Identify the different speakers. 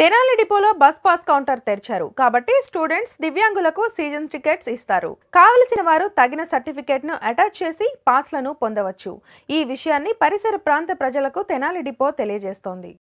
Speaker 1: తెనాలి డిపోలో bus pass counter తెరిచారు కాబట్టి స్టూడెంట్స్ దివ్యాంగులకు సీజన్ టికెట్స్ ఇస్తారు కావలసిన వారు తగిన సర్టిఫికేట్ ను అటాచ్ చేసి పాస్లను పొందవచ్చు ఈ విషయాన్ని పరిసర ప్రాంత ప్రజలకు తెనాలి డిపో తెలియజేస్తోంది